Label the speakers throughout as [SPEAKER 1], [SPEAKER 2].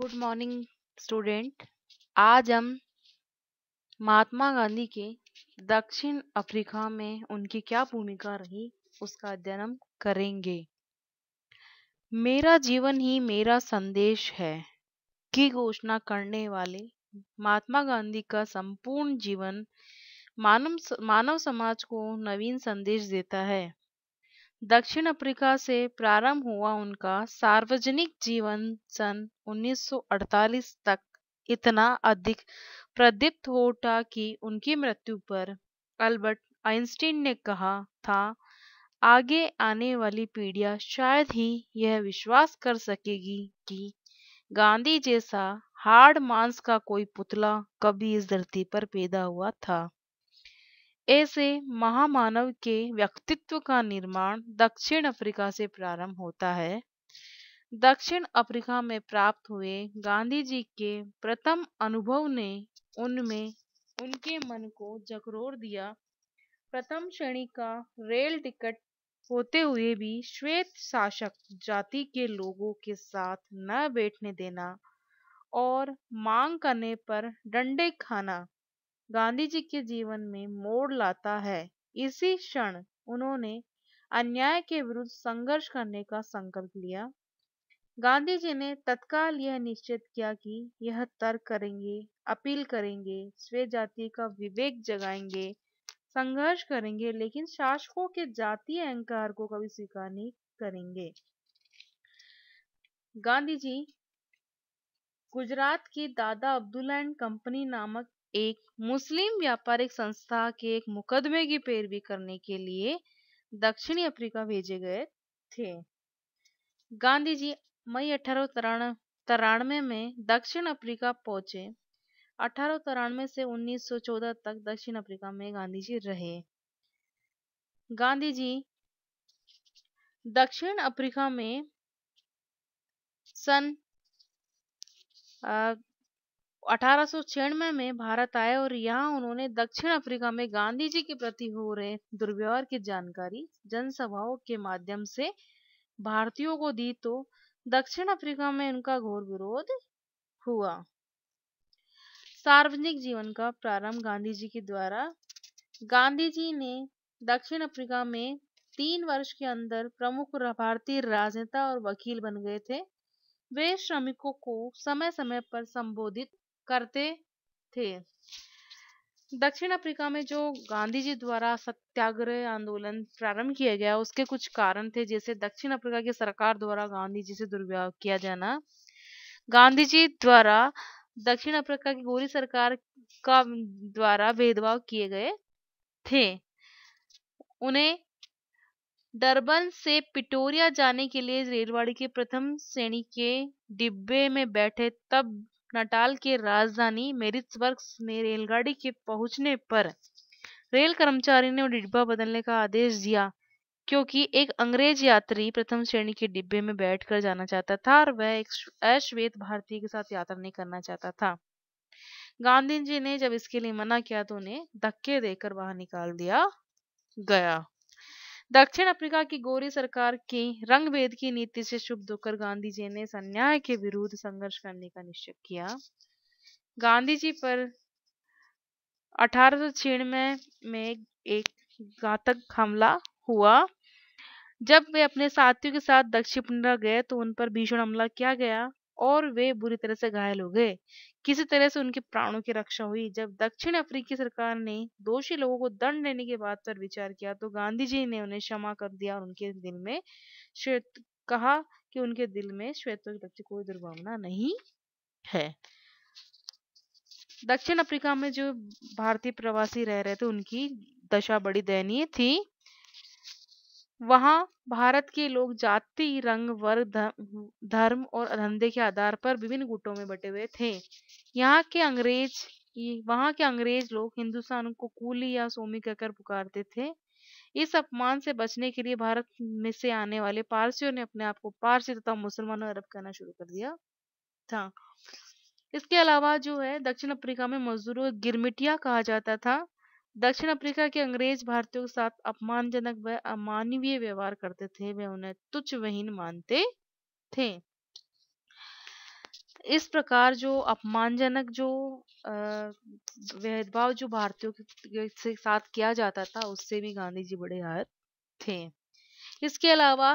[SPEAKER 1] good morning student आज हम महात्मा गांधी के दक्षिण अफ्रीका में उनकी क्या भूमिका रही उसका अध्ययन हम करेंगे मेरा जीवन ही मेरा संदेश है की घोषणा करने वाले महात्मा गांधी का संपूर्ण जीवन मानव मानव समाज को नवीन संदेश देता है दक्षिण अफ्रीका से प्रारंभ हुआ उनका सार्वजनिक जीवन सन 1948 तक इतना अधिक प्रदीप्त हो उठा कि उनकी मृत्यु पर अल्बर्ट आइंस्टीन ने कहा था आगे आने वाली पीढ़ियां शायद ही यह विश्वास कर सकेगी कि गांधी जैसा हार्ड मांस का कोई पुतला कभी इस धरती पर पैदा हुआ था ऐसे महामानव के व्यक्तित्व का निर्माण दक्षिण अफ्रीका से प्रारंभ होता है दक्षिण अफ्रीका में प्राप्त हुए गांधी जी के प्रथम अनुभव ने उनमें उनके मन को जकरोर दिया प्रथम श्रेणी का रेल टिकट होते हुए भी श्वेत शासक जाति के लोगों के साथ न बैठने देना और मांग करने पर डंडे खाना गांधी जी के जीवन में मोड़ लाता है इसी क्षण उन्होंने अन्याय के विरुद्ध संघर्ष करने का संकल्प लिया गांधी जी ने तत्काल यह निश्चित किया कि यह तर्क करेंगे अपील करेंगे स्वे जाति का विवेक जगाएंगे संघर्ष करेंगे लेकिन शासकों के जातीय अहंकार को कभी स्वीकार नहीं करेंगे गांधी जी गुजरात की दादा अब्दुल्ला एंड कंपनी नामक एक मुस्लिम व्यापारिक संस्था के एक मुकदमे की पैरवी करने के लिए दक्षिणी अफ्रीका भेजे गए थे गांधी जी मई अठारह तिरानवे में दक्षिण अफ्रीका पहुंचे अठारह तिरानवे से 1914 तक दक्षिण अफ्रीका में गांधी जी रहे गांधी जी दक्षिण अफ्रीका में सन अठारह में भारत आए और यहाँ उन्होंने दक्षिण अफ्रीका में गांधी जी के प्रति हो रहे दुर्व्यवहार की जानकारी जनसभाओं के माध्यम से भारतीयों को दी तो दक्षिण अफ्रीका में उनका घोर विरोध हुआ सार्वजनिक जीवन का प्रारंभ गांधी जी के द्वारा गांधी जी ने दक्षिण अफ्रीका में तीन वर्ष के अंदर प्रमुख भारतीय राजनेता और वकील बन गए थे वे श्रमिकों को समय समय पर संबोधित करते थे दक्षिण अफ्रीका में जो गांधी जी द्वारा सत्याग्रह आंदोलन प्रारंभ किया गया उसके कुछ कारण थे जैसे दक्षिण अफ्रीका की सरकार द्वारा गांधी जी से दुर्व्यवहार किया जाना गांधी जी द्वारा दक्षिण अफ्रीका की गोरी सरकार का द्वारा भेदभाव किए गए थे उन्हें डरबन से पिटोरिया जाने के लिए रेलगाड़ी के प्रथम श्रेणी के डिब्बे में बैठे तब नटाल के राजधानी मेरिट्सबर्ग में रेलगाड़ी के पहुंचने पर रेल कर्मचारी ने डिब्बा बदलने का आदेश दिया क्योंकि एक अंग्रेज यात्री प्रथम श्रेणी के डिब्बे में बैठकर जाना चाहता था और वह एक अश्वेत भारतीय के साथ यात्रा नहीं करना चाहता था गांधी जी ने जब इसके लिए मना किया तो उन्हें धक्के देकर बाहर निकाल दिया गया दक्षिण अफ्रीका की गोरी सरकार की रंगभेद की नीति से शुभ होकर गांधी जी ने इस अन्याय के विरुद्ध संघर्ष करने का निश्चय किया गांधी जी पर अठारह में, में एक घातक हमला हुआ जब वे अपने साथियों के साथ दक्षिण गए तो उन पर भीषण हमला किया गया और वे बुरी तरह से घायल हो गए किसी तरह से उनके प्राणों की रक्षा हुई जब दक्षिण अफ्रीकी सरकार ने दोषी लोगों को दंड देने के बात पर विचार किया तो गांधी जी ने उन्हें क्षमा कर दिया और उनके दिल में श्वेत कहा कि उनके दिल में श्वेतों के प्रति कोई दुर्भावना नहीं है दक्षिण अफ्रीका में जो भारतीय प्रवासी रह रहे थे उनकी दशा बड़ी दयनीय थी वहां भारत के लोग जाति रंग वर्ग धर्म और धंधे के आधार पर विभिन्न गुटों में बटे हुए थे यहाँ के अंग्रेज वहां के अंग्रेज लोग हिंदुस्तान को कूली या सोमी कहकर पुकारते थे इस अपमान से बचने के लिए भारत में से आने वाले पारसियों ने अपने आप को पारसी तथा मुसलमान अरब कहना शुरू कर दिया था इसके अलावा जो है दक्षिण अफ्रीका में मजदूरों गिरमिटिया कहा जाता था दक्षिण अफ्रीका के अंग्रेज भारतीयों के साथ अपमानजनक व अमानवीय व्यवहार करते थे वे उन्हें तुच्छ वहीन मानते थे इस प्रकार जो अपमानजनक जो भेदभाव जो भारतीयों के साथ किया जाता था उससे भी गांधी जी बड़े हाथ थे इसके अलावा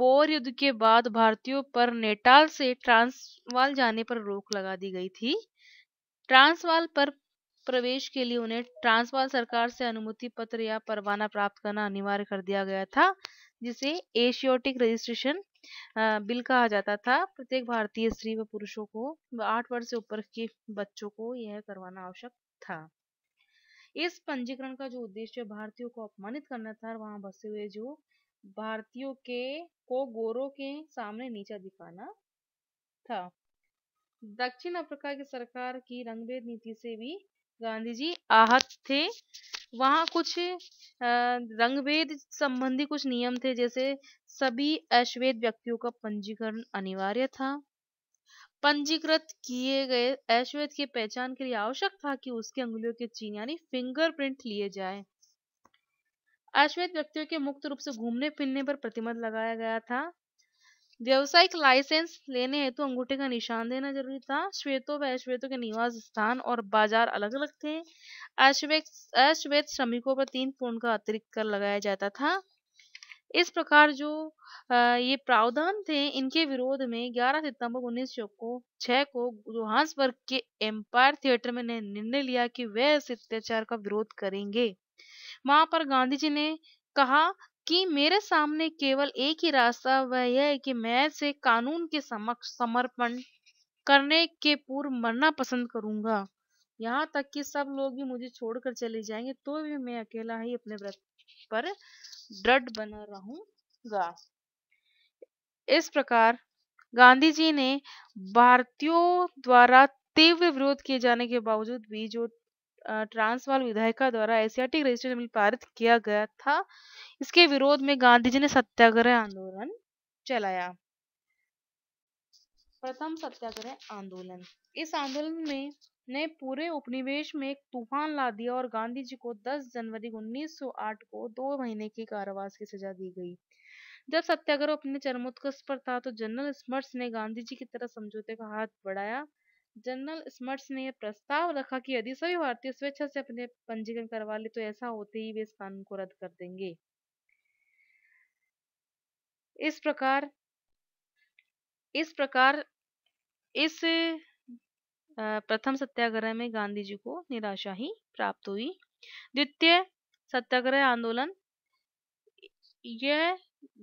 [SPEAKER 1] बोर युद्ध के बाद भारतीयों पर नेटाल से ट्रांसवाल जाने पर रोक लगा दी गई थी ट्रांसवाल पर प्रवेश के लिए उन्हें ट्रांसवाल सरकार से अनुमति पत्र या परवाना प्राप्त करना अनिवार्य कर दिया गया था जिसे एशियोटिक रजिस्ट्रेशन बिल कहा जाता था प्रत्येक भारतीय स्त्री व पुरुषों को आठ वर्ष से ऊपर के बच्चों को यह करवाना आवश्यक था इस पंजीकरण का जो उद्देश्य भारतीयों को अपमानित करना था वहां बसे हुए जो भारतीयों के को गोरों के सामने नीचा दिखाना था दक्षिण अफ्रीका की सरकार की रंगभेद नीति से भी गांधी जी आहत थे वहाँ कुछ रंगभेद संबंधी कुछ नियम थे जैसे सभी अश्वेत व्यक्तियों का पंजीकरण अनिवार्य था पंजीकृत किए गए अश्वेत की पहचान के लिए आवश्यक था कि उसके अंगुलियों के चीन यानी फिंगरप्रिंट लिए जाए अश्वेत व्यक्तियों के मुक्त रूप से घूमने फिरने पर प्रतिबंध लगाया गया था व्यवसायिक लाइसेंस लेने हेतु अंगूठे का निशान देना जरूरी था श्वेतो व अश्वेतो के निवास स्थान और बाजार अलग अलग थे अश्वेत अश्वेत श्रमिकों पर तीन पूर्ण का अतिरिक्त कर लगाया जाता था इस प्रकार जो ये प्रावधान थे इनके विरोध में 11 सितंबर उन्नीस को छह को जोहान्सबर्ग के एम्पायर थिएटर में निर्णय लिया कि वे इस अत्याचार का विरोध करेंगे वहां पर गांधी जी ने कहा कि मेरे सामने केवल एक ही रास्ता वह यह है कि मैं से कानून के समक्ष समर्पण करने के पूर्व मरना पसंद करूंगा यहाँ तक कि सब लोग ही मुझे छोड़कर चले जाएंगे तो भी मैं अकेला ही अपने व्रत पर दृढ़ बना रहूंगा इस प्रकार गांधी जी ने भारतीयों द्वारा तीव्र विरोध किए जाने के बावजूद भी जो ट्रांसवाल विधायिका द्वारा एशियाटिक रजिस्ट्रेशन बिल पारित किया गया था इसके विरोध में गांधी जी ने सत्याग्रह आंदोलन चलाया प्रथम सत्याग्रह आंदोलन इस आंदोलन में ने पूरे उपनिवेश में एक तूफान ला दिया और गांधी जी को 10 जनवरी 1908 को दो महीने की कारावास की सजा दी गई जब सत्याग्रह अपने चरमोत्कर्ष पर था तो जनरल स्मर्श ने गांधी जी की तरह समझौते का हाथ बढ़ाया जनरल स्मर्ट्स ने यह प्रस्ताव रखा कि यदि सभी भारतीय स्वेच्छा से अपने पंजीकरण करवा ले तो ऐसा होते ही वे इस कानून को रद्द कर देंगे इस प्रकार इस प्रकार इस प्रथम सत्याग्रह में गांधी जी को निराशा ही प्राप्त हुई द्वितीय सत्याग्रह आंदोलन यह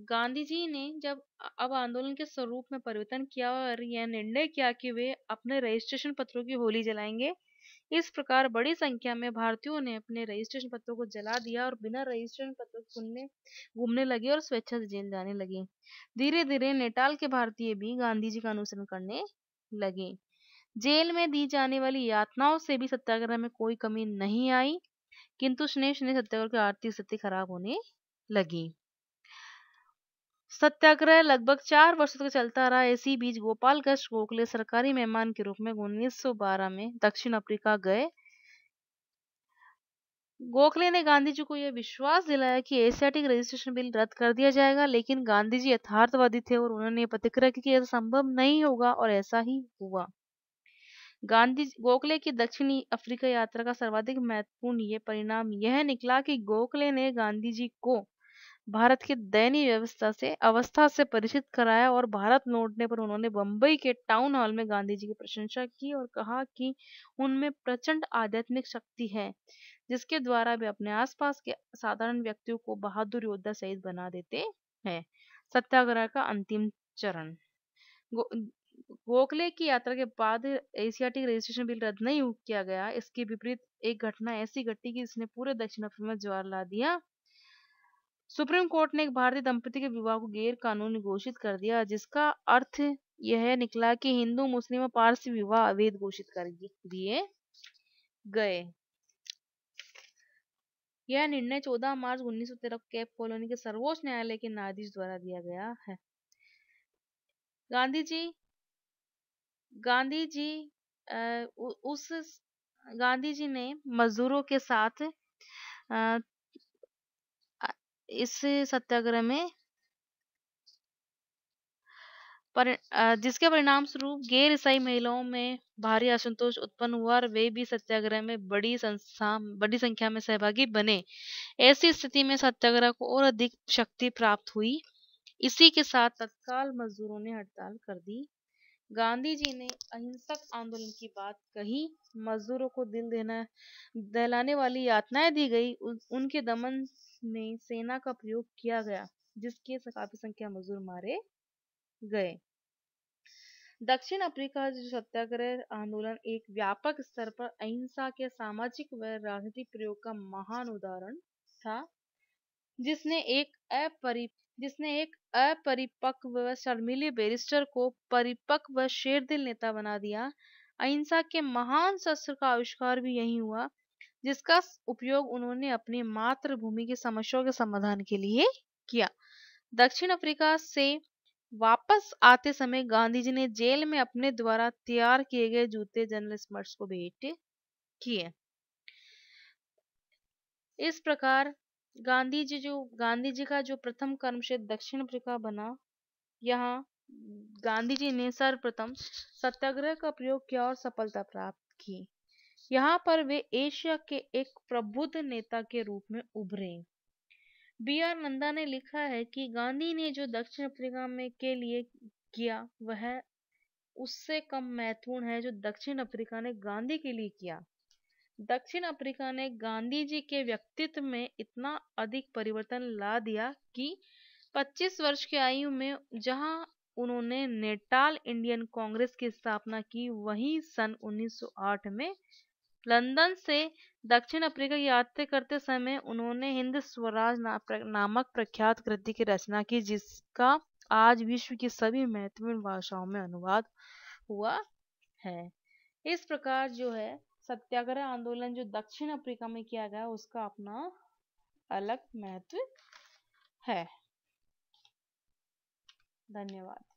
[SPEAKER 1] गांधी जी ने जब अब आंदोलन के स्वरूप में परिवर्तन किया और यह निर्णय किया कि वे अपने रजिस्ट्रेशन पत्रों की होली जलाएंगे इस प्रकार बड़ी संख्या में भारतीयों ने अपने रजिस्ट्रेशन पत्रों को जला दिया और बिना रजिस्ट्रेशन पत्र घूमने घूमने लगे और स्वेच्छा से जेल जाने लगे धीरे धीरे नेटाल के भारतीय भी गांधी जी का अनुसरण करने लगे जेल में दी जाने वाली यातनाओं से भी सत्याग्रह में कोई कमी नहीं आई किंतु स्नेह स्नेह सत्याग्रह की आर्थिक स्थिति खराब होने लगी सत्याग्रह लगभग चार वर्षों तक चलता रहा इसी बीच गोपाल कृष्ण गोखले सरकारी मेहमान के रूप में 1912 में दक्षिण अफ्रीका गए गोखले ने गांधी जी को यह विश्वास दिलाया कि एशियाटिक रजिस्ट्रेशन बिल रद्द कर दिया जाएगा लेकिन गांधी जी यथार्थवादी थे और उन्होंने प्रतिक्रिया की यह ऐसा संभव नहीं होगा और ऐसा ही हुआ गांधी गोखले की दक्षिणी अफ्रीका यात्रा का सर्वाधिक महत्वपूर्ण ये परिणाम यह निकला कि गोखले ने गांधी जी को भारत की दयनीय व्यवस्था से अवस्था से परिचित कराया और भारत लौटने पर उन्होंने बम्बई के टाउन हॉल में गांधी जी की प्रशंसा की और कहा कि उनमें प्रचंड आध्यात्मिक शक्ति है जिसके द्वारा वे अपने आसपास के साधारण व्यक्तियों को बहादुर योद्धा सहित बना देते हैं सत्याग्रह का अंतिम चरण गोखले की यात्रा के बाद एशियाटिक रजिस्ट्रेशन बिल रद्द नहीं किया गया इसके विपरीत एक घटना ऐसी घटी कि जिसने पूरे दक्षिण अफ्रीका में ज्वार ला दिया सुप्रीम कोर्ट ने एक भारतीय दंपति के विवाह को गैर कानूनी घोषित कर दिया जिसका अर्थ यह निकला कि हिंदू मुस्लिम और पारसी विवाह अवैध घोषित कर दिए गए यह निर्णय 14 मार्च 1913 तेरह कैप कॉलोनी के सर्वोच्च न्यायालय के न्यायाधीश द्वारा दिया गया है गांधी जी गांधी जी उस गांधी जी ने मजदूरों के साथ इस सत्याग्रह में पर जिसके परिणाम स्वरूप गैर ईसाई महिलाओं में भारी असंतोष उत्पन्न हुआ और वे भी सत्याग्रह में बड़ी संस्था बड़ी संख्या में सहभागी बने ऐसी स्थिति में सत्याग्रह को और अधिक शक्ति प्राप्त हुई इसी के साथ तत्काल मजदूरों ने हड़ताल कर दी गांधी जी ने अहिंसक आंदोलन की बात कही मजदूरों को दिल देना दहलाने वाली यातनाएं दी गई उनके दमन में सेना का प्रयोग किया गया जिसके काफी संख्या मजदूर मारे गए दक्षिण अफ्रीका जो सत्याग्रह आंदोलन एक व्यापक स्तर पर अहिंसा के सामाजिक व राजनीतिक प्रयोग का महान उदाहरण था जिसने एक अपरि जिसने एक अपरिपक्व व शर्मिले बैरिस्टर को परिपक्व व शेरदिल नेता बना दिया अहिंसा के महान शस्त्र का आविष्कार भी यही हुआ जिसका उपयोग उन्होंने अपनी मातृभूमि की समस्याओं के समाधान के लिए किया दक्षिण अफ्रीका से वापस आते समय गांधी जी ने जेल में अपने द्वारा तैयार किए गए जूते जनरल स्मर्ट्स को भेंट किए इस प्रकार गांधी जी जो गांधी जी का जो प्रथम कर्म से दक्षिण अफ्रीका बना यहाँ गांधी जी ने सर्वप्रथम सत्याग्रह का प्रयोग किया और सफलता प्राप्त की यहाँ पर वे एशिया के एक प्रबुद्ध नेता के रूप में उभरे बी आर नंदा ने लिखा है कि गांधी ने जो दक्षिण अफ्रीका में के लिए किया वह उससे कम महत्वपूर्ण है जो दक्षिण अफ्रीका ने गांधी के लिए किया दक्षिण अफ्रीका ने गांधी जी के व्यक्तित्व में इतना अधिक परिवर्तन ला दिया कि 25 वर्ष की आयु में जहां उन्होंने नेटाल इंडियन कांग्रेस की स्थापना की वहीं सन 1908 में लंदन से दक्षिण अफ्रीका की यात्रा करते समय उन्होंने हिंद स्वराज नामक प्रख्यात कृति की रचना की जिसका आज विश्व की सभी महत्वपूर्ण भाषाओं में अनुवाद हुआ है इस प्रकार जो है सत्याग्रह आंदोलन जो दक्षिण अफ्रीका में किया गया उसका अपना अलग महत्व है धन्यवाद